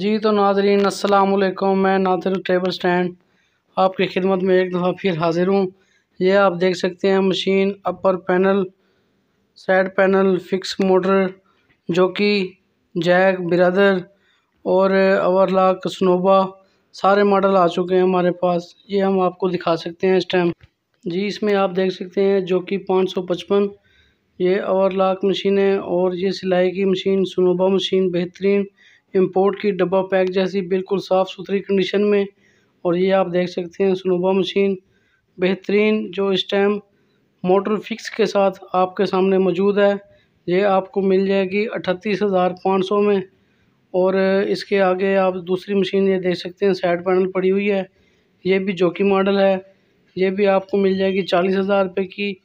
जी तो नाजरीन असलकुम मैं नादिर टेबल स्टैंड आपकी खिदमत में एक दफ़ा फिर हाज़िर हूँ यह आप देख सकते हैं machine upper panel side panel fix motor जो कि जैक ब्रदर और अवरलाक स्नोबा सारे मॉडल आ चुके हैं हमारे पास ये हम आपको दिखा सकते हैं इस टाइम जी इसमें आप देख सकते हैं जो कि पाँच सौ पचपन ये अवरलाक मशीन है और ये सिलाई की मशीन स्नोबा मशीन बेहतरीन इम्पोर्ट की डब्बा पैक जैसी बिल्कुल साफ़ सुथरी कंडीशन में और ये आप देख सकते हैं सुनोबा मशीन बेहतरीन जो इस टाइम मोटर फिक्स के साथ आपके सामने मौजूद है ये आपको मिल जाएगी अठतीस हज़ार पाँच सौ में और इसके आगे आप दूसरी मशीन ये देख सकते हैं साइड पैनल पड़ी हुई है ये भी जोकी मॉडल है ये भी आपको मिल जाएगी चालीस हज़ार रुपये की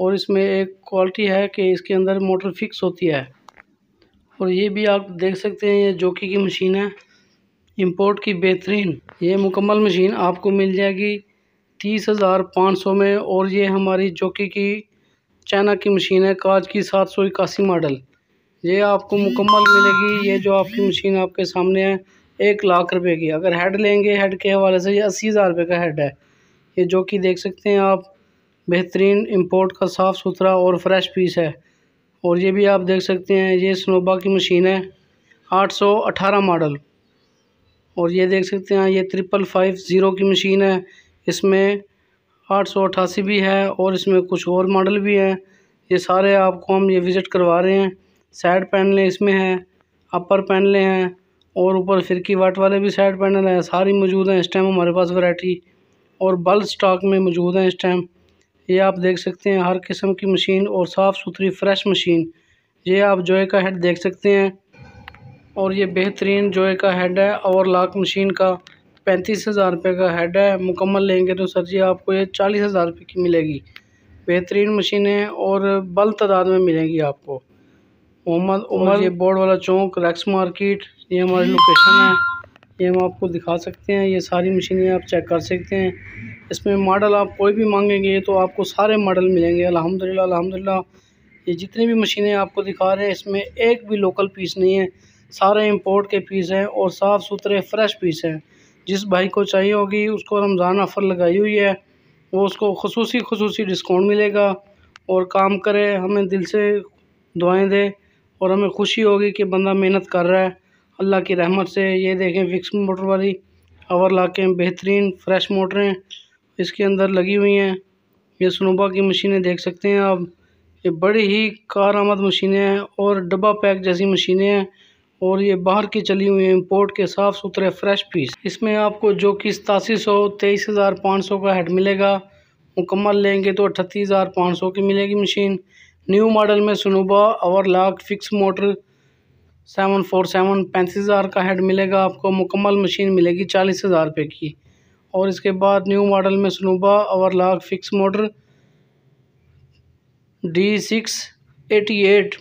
और इसमें एक क्वालिटी है कि इसके अंदर मोटर फिक्स होती है और ये भी आप देख सकते हैं ये जोकी की मशीन है इंपोर्ट की बेहतरीन ये मुकम्मल मशीन आपको मिल जाएगी तीस हज़ार पाँच सौ में और ये हमारी जोकी की चाइना की मशीन है काज की सात सौ इक्यासी मॉडल ये आपको मुकम्मल मिलेगी ये जो आपकी मशीन आपके सामने है एक लाख रुपए की अगर हेड लेंगे हेड के हवाले से ये अस्सी हज़ार रुपये का हेड है ये जोकी देख सकते हैं आप बेहतरीन इम्पोर्ट का साफ़ सुथरा और फ्रेश पीस है और ये भी आप देख सकते हैं ये स्नोबा की मशीन है 818 मॉडल और ये देख सकते हैं ये ट्रिपल फाइव ज़ीरो की मशीन है इसमें आठ भी है और इसमें कुछ और मॉडल भी हैं ये सारे आपको हम ये विज़िट करवा रहे हैं साइड पैनलें इसमें हैं अपर पैनलें हैं और ऊपर फिरकी वाट वाले भी साइड पैनल हैं सारी मौजूद हैं इस टाइम हमारे पास वैरायटी और बल्ब स्टॉक में मौजूद हैं इस टाइम ये आप देख सकते हैं हर किस्म की मशीन और साफ़ सुथरी फ्रेश मशीन ये आप जोए का हेड देख सकते हैं और ये बेहतरीन जोए का हेड है और लाख मशीन का पैंतीस हज़ार रुपये का हेड है मुकम्मल लेंगे तो सर जी आपको ये चालीस हज़ार रुपये की मिलेगी बेहतरीन मशीनें और बल तादाद में मिलेंगी आपको मोहम्मद उमर ये बोर्ड वाला चौंक रैक्स मार्केट ये हमारी लोकेशन है ये हम आपको दिखा सकते हैं ये सारी मशीनें आप चेक कर सकते हैं इसमें मॉडल आप कोई भी मांगेंगे तो आपको सारे मॉडल मिलेंगे अल्हम्दुलिल्लाह अल्हम्दुलिल्लाह ये जितनी भी मशीनें आपको दिखा रहे हैं इसमें एक भी लोकल पीस नहीं है सारे इंपोर्ट के पीस हैं और साफ़ सुथरे फ्रेश पीस हैं जिस भाई को चाहिए होगी उसको रमज़ान ऑफ़र लगाई हुई है वो उसको खसूस खसूस डिस्काउंट मिलेगा और काम करे हमें दिल से दुआएँ दें और हमें खुशी होगी कि बंदा मेहनत कर रहा है अल्लाह की रहमत से ये देखें विक्स मोटर वाली आवर लाके बेहतरीन फ्रेश मोटरें इसके अंदर लगी हुई हैं ये सनोबा की मशीनें देख सकते हैं आप ये बड़ी ही कार आमद मशीनें हैं और डब्बा पैक जैसी मशीनें हैं और ये बाहर की चली हुई हैं इम्पोर्ट के साफ़ सुथरे फ्रेश पीस इसमें आपको जो कि सतासी सौ तेईस हज़ार पाँच सौ का हेड मिलेगा मुकम्मल लेंगे तो अठतीस हज़ार पाँच सौ की मिलेगी मशीन न्यू मॉडल में सनोबा और लाक fix motor seven four seven पैंतीस हज़ार का हेड मिलेगा आपको मुकम्मल मशीन मिलेगी चालीस हज़ार रुपये की और इसके बाद न्यू मॉडल में और लाख fix motor D six eighty eight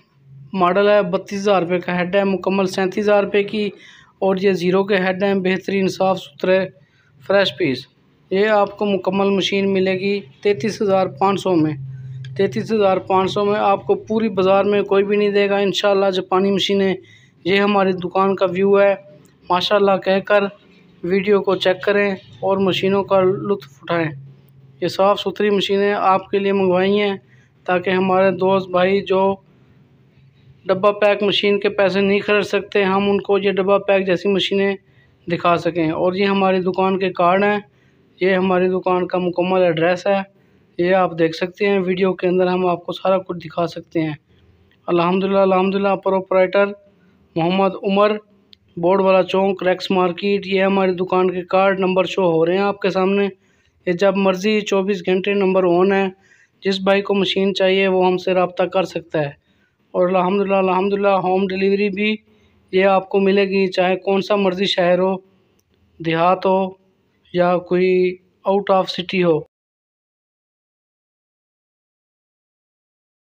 model है बत्तीस हज़ार रुपये का हेड है मुकम्मल सैंतीस हज़ार रुपये की और ये ज़ीरो के हेड हैं बेहतरीन साफ़ सुथरे फ्रेश पीस ये आपको मुकम्मल मशीन मिलेगी तैंतीस हज़ार पाँच सौ में तैंतीस हज़ार पाँच सौ में आपको पूरी बाज़ार में कोई भी नहीं देगा इन जापानी मशीनें ये हमारी दुकान का व्यू है माशाल्लाह कहकर वीडियो को चेक करें और मशीनों का लुत्फ़ उठाएं ये साफ़ सुथरी मशीनें आपके लिए मंगवाई हैं ताकि हमारे दोस्त भाई जो डब्बा पैक मशीन के पैसे नहीं खरीद सकते हम उनको ये डब्बा पैक जैसी मशीनें दिखा सकें और ये हमारी दुकान के कार्ड हैं ये हमारी दुकान का मुकम्मल एड्रेस है ये आप देख सकते हैं वीडियो के अंदर हम आपको सारा कुछ दिखा सकते हैं अलहमदिल्ला अलहमदिल्ला प्रोपराइटर मोहम्मद उमर बोर्ड वाला चौंक रेक्स मार्केट ये हमारी दुकान के कार्ड नंबर शो हो रहे हैं आपके सामने ये जब मर्ज़ी चौबीस घंटे नंबर ऑन है जिस भाई को मशीन चाहिए वो हमसे रबता कर सकता है और अलहमदिल्ला अलहमदिल्ला होम डिलीवरी भी ये आपको मिलेगी चाहे कौन सा मर्ज़ी शहर हो देहात हो या कोई आउट ऑफ सिटी हो